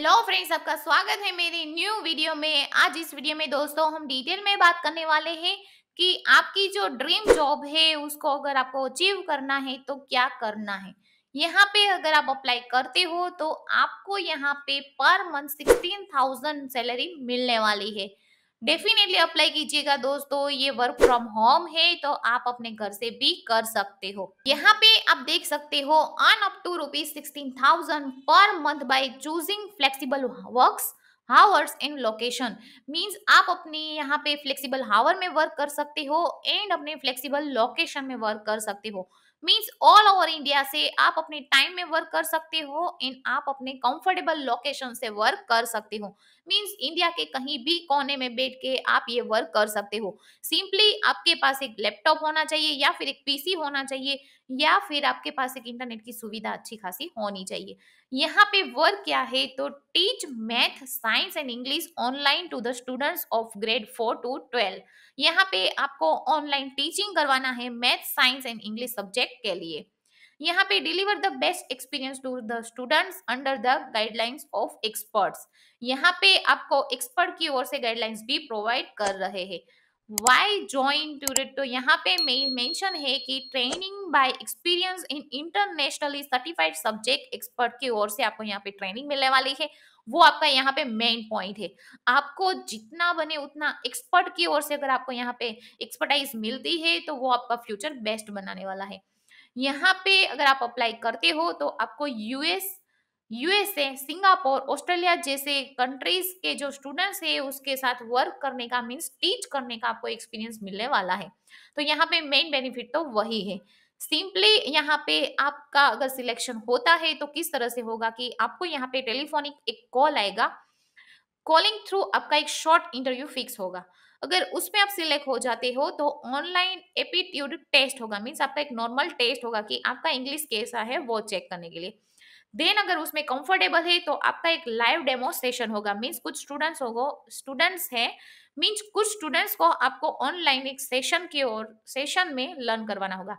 Hello friends आपका स्वागत है मेरी न्यू वीडियो में आज इस वीडियो में दोस्तों हम डिटेल में बात करने वाले हैं कि आपकी जो ड्रीम जॉब है उसको अगर आपको अचीव करना है तो क्या करना है यहाँ पे अगर आप अप्लाई करते हो तो आपको यहाँ पे पर मंथ सिक्सटीन थाउजेंड सैलरी मिलने वाली है डेफिनेटली अप्लाई कीजिएगा दोस्तों ये वर्क फ्रॉम होम है तो आप अपने घर से भी कर सकते हो यहाँ पे आप देख सकते हो earn up to rupees sixteen thousand per month by choosing flexible work hours and location means आप अपने यहाँ पे फ्लेक्सिबल हावर में वर्क कर सकते हो एंड अपने फ्लेक्सिबल लोकेशन में वर्क कर सकते हो मीन्स ऑल ओवर इंडिया से आप अपने टाइम में वर्क कर सकते हो एंड आप अपने कंफर्टेबल लोकेशन से वर्क कर सकते हो मीन्स इंडिया के कहीं भी कोने में बैठ के आप ये वर्क कर सकते हो सिंपली आपके पास एक लैपटॉप होना चाहिए या फिर एक पीसी होना चाहिए या फिर आपके पास एक इंटरनेट की सुविधा अच्छी खासी होनी चाहिए यहाँ पे वर्क क्या है तो teach math science and English online to the students of grade four to twelve यहाँ पे आपको ऑनलाइन टीचिंग करवाना है math science and English subject के लिए यहाँ पे deliver the best experience to the students under the guidelines of experts यहाँ पे आपको एक्सपर्ट की ओर से गाइडलाइंस भी प्रोवाइड कर रहे हैं वाई ज्वाइन ट्यूरेट तो यहाँ पे मेंशन है कि training by experience in internationally certified subject expert की ओर से आपको यहाँ पे ट्रेनिंग मिलने वाली है वो आपका यहाँ पे मेन पॉइंट है आपको जितना बने उतना एक्सपर्ट की ओर से अगर आपको यहाँ पे एक्सपर्टाइज मिलती है तो वो आपका फ्यूचर बेस्ट बनाने वाला है यहाँ पे अगर आप अप्लाई करते हो तो आपको यूएस यूएसए सिंगापुर ऑस्ट्रेलिया जैसे कंट्रीज के जो स्टूडेंट्स है उसके साथ वर्क करने का मीन्स टीच करने का आपको एक्सपीरियंस मिलने वाला है तो यहाँ पे मेन बेनिफिट तो वही है सिंपली यहाँ पे आपका अगर सिलेक्शन होता है तो किस तरह से होगा कि आपको यहाँ पे टेलीफोनिक एक कॉल आएगा कॉलिंग थ्रू आपका एक शॉर्ट इंटरव्यू फिक्स होगा अगर उसमें आप सिलेक्ट हो जाते हो तो ऑनलाइन एपीट्यूड टेस्ट होगा मीन्स आपका एक नॉर्मल टेस्ट होगा कि आपका इंग्लिश कैसा है वो चेक करने के लिए देन अगर उसमें कंफर्टेबल है तो आपका एक लाइव डेमोस्ट्रेशन होगा मीन्स कुछ स्टूडेंट्स होगा स्टूडेंट्स हैं मीन्स कुछ स्टूडेंट्स को आपको ऑनलाइन एक सेशन की ओर सेशन में लर्न करवाना होगा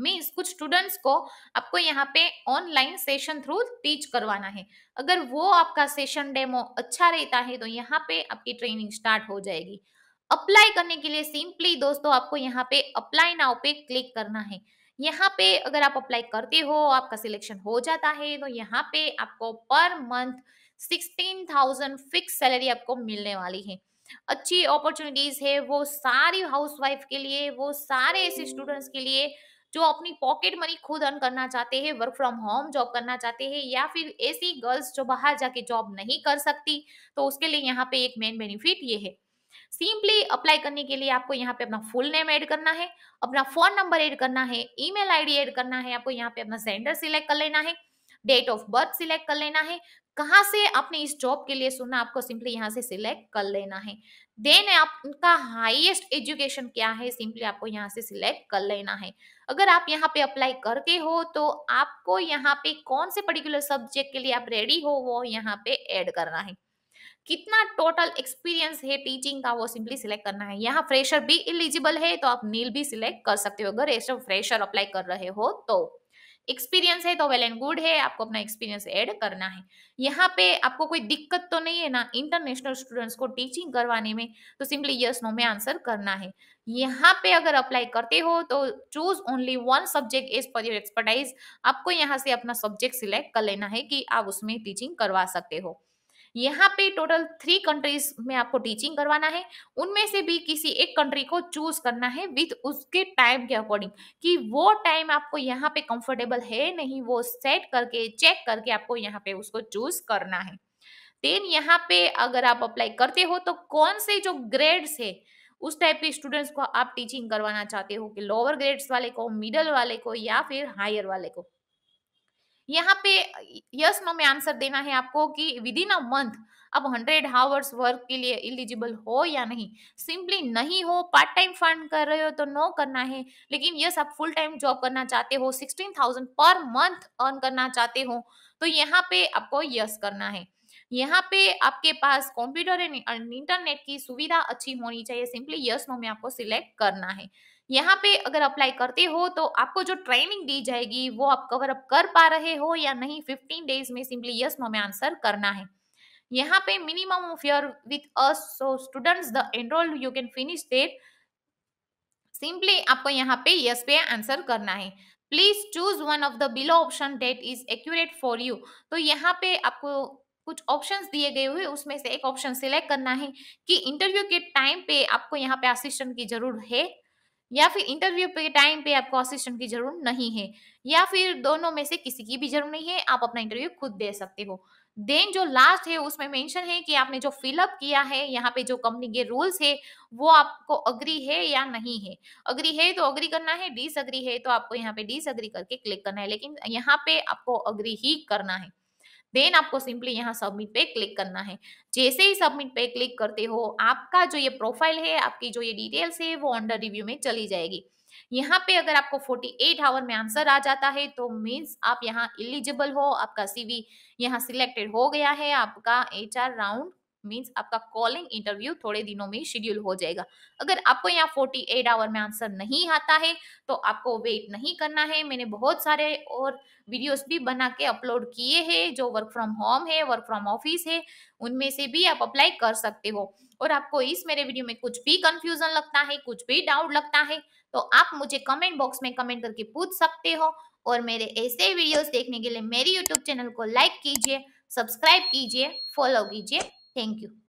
मीन्स कुछ स्टूडेंट्स को आपको यहाँ पे ऑनलाइन सेशन थ्रू टीच करवाना है अगर वो आपका सेशन डेमो अच्छा रहता है तो यहाँ पे आपकी ट्रेनिंग स्टार्ट हो जाएगी अप्लाई करने के लिए सिंपली दोस्तों आपको यहाँ पे अप्लाई नाउ पे क्लिक करना है यहाँ पे अगर आप अप्लाई करते हो आपका सिलेक्शन हो जाता है तो यहाँ पे आपको per month sixteen thousand fix salary आपको मिलने वाली है अच्छी अपॉर्चुनिटीज है वो सारी वाइफ के लिए वो सारे ऐसे स्टूडेंट्स के लिए जो अपनी पॉकेट मनी खुद अर्न करना चाहते हैं वर्क फ्रॉम होम जॉब करना चाहते हैं या फिर ऐसी गर्ल्स जो बाहर जाके जॉब नहीं कर सकती तो उसके लिए यहाँ पे एक मेन बेनिफिट ये है सिंपली अप्लाई करने के लिए आपको यहाँ पे अपना फुल नेम ऐड करना है अपना फोन नंबर ऐड करना है ईमेल आईडी ऐड करना है आपको यहाँ पे अपना सेंडर सिलेक्ट कर लेना है डेट ऑफ बर्थ सिलेक्ट कर लेना है कहाँ से आपने इस जॉब के लिए सुना आपको सिंपली यहाँ से सिलेक्ट कर लेना है देन आपका हाईएस्ट एजुकेशन क्या है सिंपली आपको यहाँ से सिलेक्ट कर लेना है अगर आप यहाँ पे अप्लाई करते हो तो आपको यहाँ पे कौन से पर्टिकुलर सब्जेक्ट के लिए आप रेडी हो वो यहाँ पे ऐड करना है कितना टोटल एक्सपीरियंस है टीचिंग का वो सिंपली सिलेक्ट करना है यहाँ फ्रेशर भी इलिजिबल है तो आप नील भी सिलेक्ट कर सकते हो अगर ऐसे फ्रेशर अप्लाई कर रहे हो तो एक्सपीरियंस है तो वेल एंड गुड है आपको अपना एक्सपीरियंस ऐड करना है यहाँ पे आपको कोई दिक्कत तो नहीं है ना इंटरनेशनल स्टूडेंट्स को टीचिंग करवाने में तो सिंपली यस नो में आंसर करना है यहाँ पे अगर अप्लाई करते हो तो choose only one subject as per your expertise आपको यहाँ से अपना सब्जेक्ट सिलेक्ट कर लेना है कि आप उसमें टीचिंग करवा सकते हो यहाँ पे टोटल थ्री कंट्रीज में आपको टीचिंग करवाना है उनमें से भी किसी एक कंट्री को चूज करना है विद उसके टाइम के अकॉर्डिंग कि वो टाइम आपको यहाँ पे कंफर्टेबल है नहीं वो सेट करके चेक करके आपको यहाँ पे उसको चूज करना है देन यहाँ पे अगर आप अप्लाई करते हो तो कौन से जो ग्रेड्स है उस टाइप के स्टूडेंट्स को आप टीचिंग करवाना चाहते हो कि लोअर ग्रेड्स वाले को मिडल वाले को या फिर हायर वाले को यहाँ पे यस नो में आंसर देना है आपको कि विद इन अ मंथ आप हंड्रेड हावर्स वर्क के लिए एलिजिबल हो या नहीं सिंपली नहीं हो पार्ट टाइम फंड कर रहे हो तो नो करना है लेकिन यस आप फुल टाइम जॉब करना चाहते हो sixteen thousand per month earn करना चाहते हो तो यहाँ पे आपको यस करना है यहाँ पे आपके पास कंप्यूटर एंड इंटरनेट की सुविधा अच्छी होनी चाहिए सिंपली यस नो में आपको सिलेक्ट करना है यहाँ पे अगर अप्लाई करते हो तो आपको जो ट्रेनिंग दी जाएगी वो आप कवर अप कर पा रहे हो या नहीं फिफ्टीन डेज में सिंपली यस नो में आंसर करना है यहाँ पे minimum of your with us so students the enrolled you can finish that simply आपको यहाँ पे यस पे आंसर करना है please choose one of the below option that is accurate for you तो यहाँ पे आपको कुछ ऑप्शंस दिए गए हुए उसमें से एक ऑप्शन सिलेक्ट करना है कि इंटरव्यू के टाइम पे आपको यहाँ पे असिस्टेंट की जरूरत है या फिर इंटरव्यू पे टाइम पे आपको असिस्टेंट की जरूरत नहीं है या फिर दोनों में से किसी की भी जरूरत नहीं है आप अपना इंटरव्यू खुद दे सकते हो देन जो लास्ट है उसमें मेंशन है कि आपने जो फिलअप किया है यहाँ पे जो कंपनी के रूल्स है वो आपको अग्री है या नहीं है अग्री है तो अग्री करना है डिसअग्री है तो आपको यहाँ पे डिसअग्री करके क्लिक करना है लेकिन यहाँ पे आपको अग्री ही करना है देन आपको सिंपली यहाँ सबमिट पे क्लिक करना है जैसे ही सबमिट पे क्लिक करते हो आपका जो ये प्रोफाइल है आपकी जो ये डिटेल्स है वो अंडर रिव्यू में चली जाएगी यहाँ पे अगर आपको 48 आवर में आंसर आ जाता है तो मीन्स आप यहाँ एलिजिबल हो आपका सीवी यहाँ सिलेक्टेड हो गया है आपका एचआर राउंड मीन्स आपका कॉलिंग इंटरव्यू थोड़े दिनों में शेड्यूल हो जाएगा अगर आपको यहाँ फोर्टी एट आवर में आंसर नहीं आता है तो आपको वेट नहीं करना है मैंने बहुत सारे और वीडियोस भी बना के अपलोड किए हैं जो वर्क फ्रॉम होम है वर्क फ्रॉम ऑफिस है उनमें से भी आप अप्लाई कर सकते हो और आपको इस मेरे वीडियो में कुछ भी कंफ्यूजन लगता है कुछ भी डाउट लगता है तो आप मुझे कमेंट बॉक्स में कमेंट करके पूछ सकते हो और मेरे ऐसे वीडियोस देखने के लिए मेरी यूट्यूब चैनल को लाइक कीजिए सब्सक्राइब कीजिए फॉलो कीजिए Thank you.